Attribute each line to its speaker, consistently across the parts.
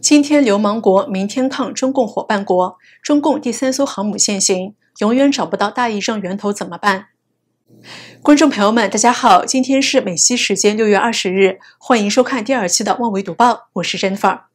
Speaker 1: 今天流氓国，明天抗中共伙伴国。中共第三艘航母现形，永远找不到大疫症源头怎么办？观众朋友们，大家好，今天是美西时间六月二十日，欢迎收看第二期的《万维读报》，我是 Jennifer。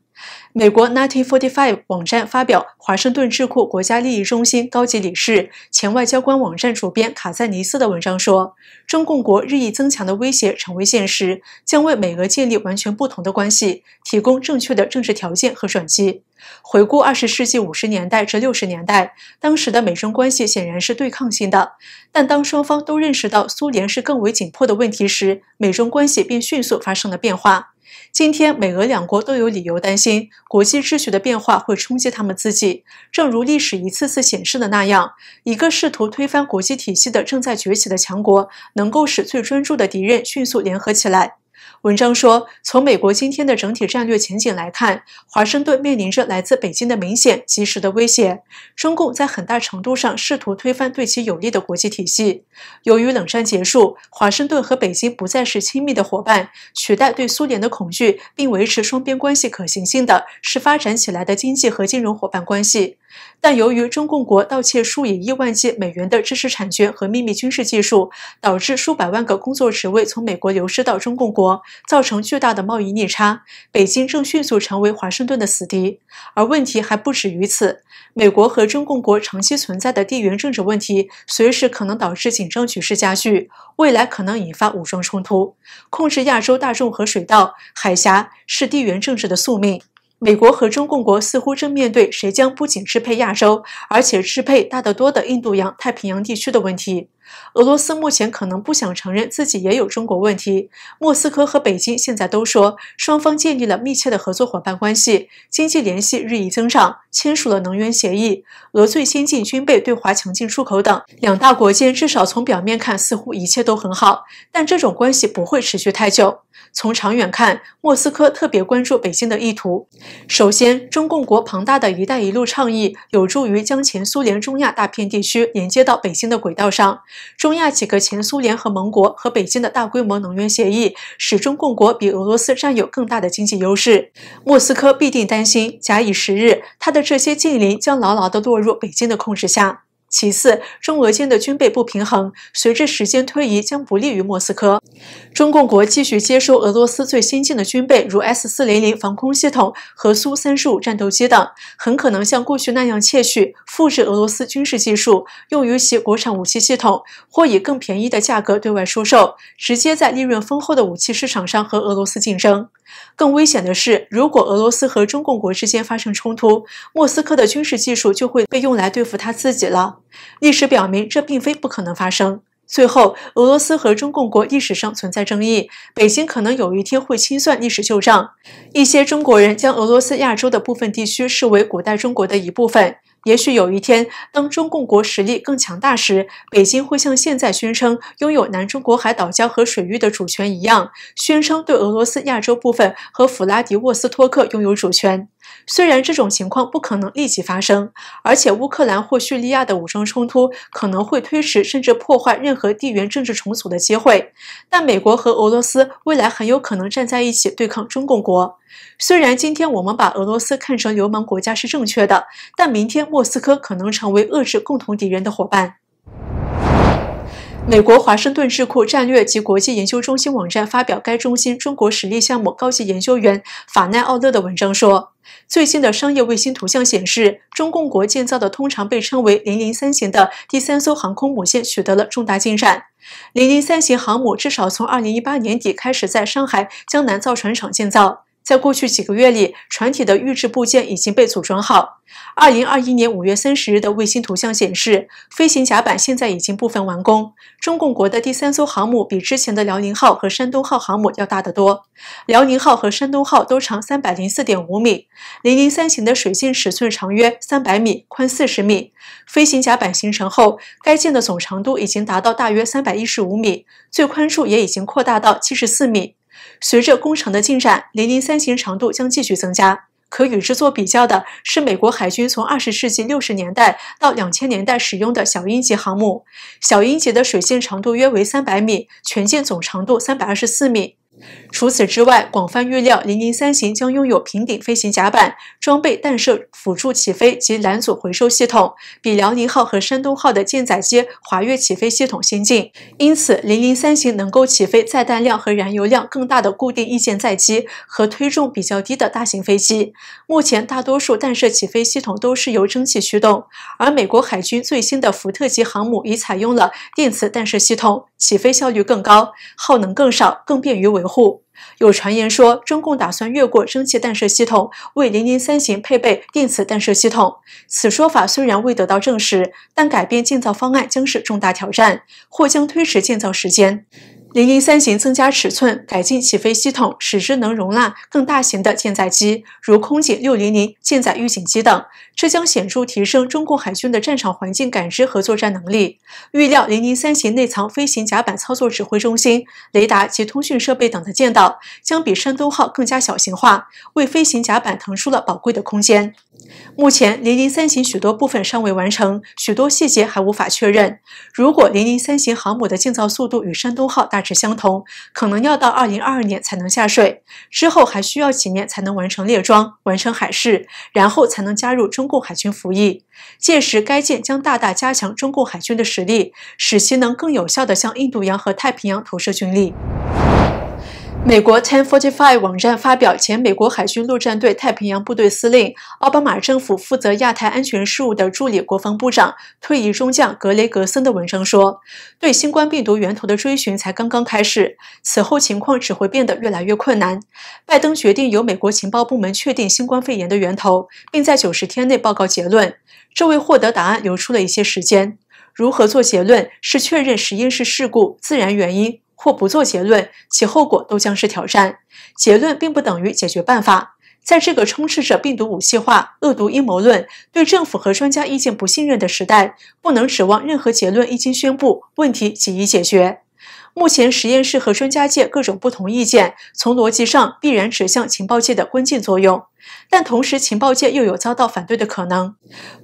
Speaker 1: 美国1945网站发表华盛顿智库国家利益中心高级理事、前外交官网站主编卡赞尼斯的文章说：“中共国日益增强的威胁成为现实，将为美俄建立完全不同的关系提供正确的政治条件和转机。”回顾20世纪50年代至60年代，当时的美中关系显然是对抗性的。但当双方都认识到苏联是更为紧迫的问题时，美中关系便迅速发生了变化。今天，美俄两国都有理由担心国际秩序的变化会冲击他们自己。正如历史一次次显示的那样，一个试图推翻国际体系的正在崛起的强国，能够使最专注的敌人迅速联合起来。文章说，从美国今天的整体战略前景来看，华盛顿面临着来自北京的明显、及时的威胁。中共在很大程度上试图推翻对其有利的国际体系。由于冷战结束，华盛顿和北京不再是亲密的伙伴。取代对苏联的恐惧并维持双边关系可行性的是发展起来的经济和金融伙伴关系。但由于中共国盗窃数以亿万计美元的知识产权和秘密军事技术，导致数百万个工作职位从美国流失到中共国，造成巨大的贸易逆差。北京正迅速成为华盛顿的死敌。而问题还不止于此，美国和中共国长期存在的地缘政治问题，随时可能导致紧张局势加剧，未来可能引发武装冲突。控制亚洲大众和水道海峡是地缘政治的宿命。美国和中共国似乎正面对谁将不仅支配亚洲，而且支配大得多的印度洋太平洋地区的问题。俄罗斯目前可能不想承认自己也有中国问题。莫斯科和北京现在都说，双方建立了密切的合作伙伴关系，经济联系日益增长，签署了能源协议，俄最先进军备对华强劲出口等。两大国间至少从表面看，似乎一切都很好，但这种关系不会持续太久。从长远看，莫斯科特别关注北京的意图。首先，中共国庞大的“一带一路”倡议有助于将前苏联中亚大片地区连接到北京的轨道上。中亚几个前苏联和盟国和北京的大规模能源协议，使中共国比俄罗斯占有更大的经济优势。莫斯科必定担心，假以时日，他的这些近邻将牢牢的落入北京的控制下。其次，中俄间的军备不平衡，随着时间推移将不利于莫斯科。中共国继续接收俄罗斯最先进的军备，如 S 四零零防空系统和苏三十五战斗机等，很可能像过去那样窃取、复制俄罗斯军事技术，用于其国产武器系统，或以更便宜的价格对外出售，直接在利润丰厚的武器市场上和俄罗斯竞争。更危险的是，如果俄罗斯和中共国之间发生冲突，莫斯科的军事技术就会被用来对付他自己了。历史表明，这并非不可能发生。最后，俄罗斯和中共国历史上存在争议，北京可能有一天会清算历史旧账。一些中国人将俄罗斯亚洲的部分地区视为古代中国的一部分。也许有一天，当中共国实力更强大时，北京会像现在宣称拥有南中国海岛礁和水域的主权一样，宣称对俄罗斯亚洲部分和符拉迪沃斯托克拥有主权。虽然这种情况不可能立即发生，而且乌克兰或叙利亚的武装冲突可能会推迟甚至破坏任何地缘政治重组的机会，但美国和俄罗斯未来很有可能站在一起对抗中共国。虽然今天我们把俄罗斯看成流氓国家是正确的，但明天莫斯科可能成为遏制共同敌人的伙伴。美国华盛顿智库战略及国际研究中心网站发表该中心中国实力项目高级研究员法奈奥勒的文章说。最新的商业卫星图像显示，中共国建造的通常被称为“零零三型”的第三艘航空母舰取得了重大进展。“零零三型”航母至少从2018年底开始在上海江南造船厂建造。在过去几个月里，船体的预制部件已经被组装好。二零二一年五月三十日的卫星图像显示，飞行甲板现在已经部分完工。中共国的第三艘航母比之前的辽宁号和山东号航母要大得多。辽宁号和山东号都长三百零四点五米，零零三型的水线尺寸长约三百米，宽四十米。飞行甲板形成后，该舰的总长度已经达到大约三百一十五米，最宽处也已经扩大到七十四米。随着工程的进展，零零三型长度将继续增加。可与之作比较的是，美国海军从二十世纪六十年代到两千年代使用的小鹰级航母。小鹰级的水线长度约为三百米，全舰总长度三百二十四米。除此之外，广泛预料零零三型将拥有平顶飞行甲板，装备弹射辅助起飞及拦阻回收系统，比辽宁号和山东号的舰载机滑跃起飞系统先进。因此，零零三型能够起飞载弹量和燃油量更大的固定翼舰载机和推重比较低的大型飞机。目前，大多数弹射起飞系统都是由蒸汽驱动，而美国海军最新的福特级航母已采用了电磁弹射系统，起飞效率更高，耗能更少，更便于维。维护。有传言说，中共打算越过蒸汽弹射系统，为零零三型配备电磁弹射系统。此说法虽然未得到证实，但改变建造方案将是重大挑战，或将推迟建造时间。零零三型增加尺寸，改进起飞系统，使之能容纳更大型的舰载机，如空警六零零舰载预警机等。这将显著提升中国海军的战场环境感知和作战能力。预料零零三型内藏飞行甲板、操作指挥中心、雷达及通讯设备等的建造将比山东号更加小型化，为飞行甲板腾出了宝贵的空间。目前，零零三型许多部分尚未完成，许多细节还无法确认。如果零零三型航母的建造速度与山东号大。是相同，可能要到二零二二年才能下水，之后还需要几年才能完成列装、完成海试，然后才能加入中共海军服役。届时，该舰将大大加强中共海军的实力，使其能更有效地向印度洋和太平洋投射军力。美国 Ten Forty Five 网站发表前美国海军陆战队太平洋部队司令、奥巴马政府负责亚太安全事务的助理国防部长、退役中将格雷格森的文章说：“对新冠病毒源头的追寻才刚刚开始，此后情况只会变得越来越困难。”拜登决定由美国情报部门确定新冠肺炎的源头，并在九十天内报告结论。这为获得答案留出了一些时间。如何做结论是确认实验室事故、自然原因？或不做结论，其后果都将是挑战。结论并不等于解决办法。在这个充斥着病毒武器化、恶毒阴谋论、对政府和专家意见不信任的时代，不能指望任何结论一经宣布，问题即已解决。目前实验室和专家界各种不同意见，从逻辑上必然指向情报界的关键作用。但同时，情报界又有遭到反对的可能。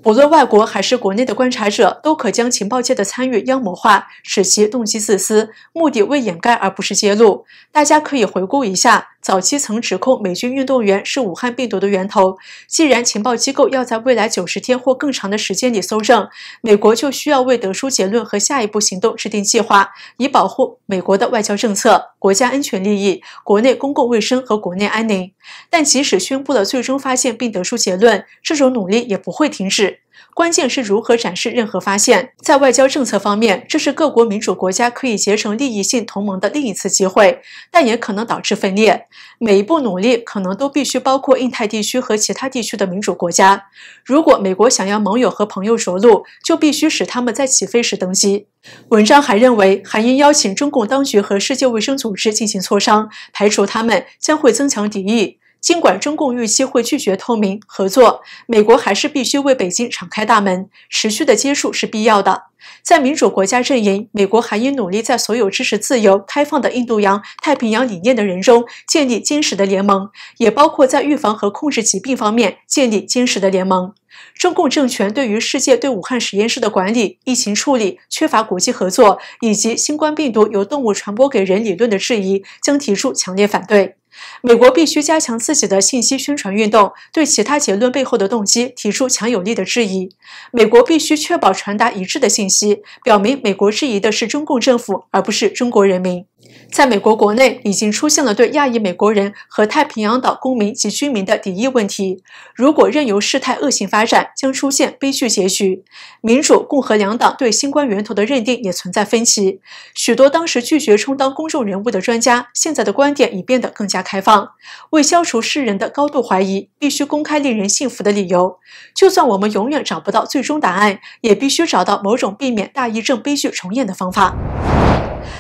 Speaker 1: 不论外国还是国内的观察者，都可将情报界的参与妖魔化，使其动机自私，目的为掩盖而不是揭露。大家可以回顾一下，早期曾指控美军运动员是武汉病毒的源头。既然情报机构要在未来九十天或更长的时间里搜证，美国就需要为得出结论和下一步行动制定计划，以保护美国的外交政策、国家安全利益、国内公共卫生和国内安宁。但即使宣布了，最终发现并得出结论，这种努力也不会停止。关键是如何展示任何发现。在外交政策方面，这是各国民主国家可以结成利益性同盟的另一次机会，但也可能导致分裂。每一步努力可能都必须包括印太地区和其他地区的民主国家。如果美国想要盟友和朋友着陆，就必须使他们在起飞时登机。文章还认为，还应邀请中共当局和世界卫生组织进行磋商，排除他们将会增强敌意。尽管中共预期会拒绝透明合作，美国还是必须为北京敞开大门。持续的接触是必要的。在民主国家阵营，美国还应努力在所有支持自由、开放的印度洋太平洋理念的人中建立坚实的联盟，也包括在预防和控制疾病方面建立坚实的联盟。中共政权对于世界对武汉实验室的管理、疫情处理缺乏国际合作，以及新冠病毒由动物传播给人理论的质疑，将提出强烈反对。美国必须加强自己的信息宣传运动，对其他结论背后的动机提出强有力的质疑。美国必须确保传达一致的信息，表明美国质疑的是中共政府，而不是中国人民。在美国国内已经出现了对亚裔美国人和太平洋岛公民及居民的敌意问题。如果任由事态恶性发展，将出现悲剧结局。民主、共和两党对新冠源头的认定也存在分歧。许多当时拒绝充当公众人物的专家，现在的观点已变得更加开放。为消除世人的高度怀疑，必须公开令人信服的理由。就算我们永远找不到最终答案，也必须找到某种避免大疫症悲剧重演的方法。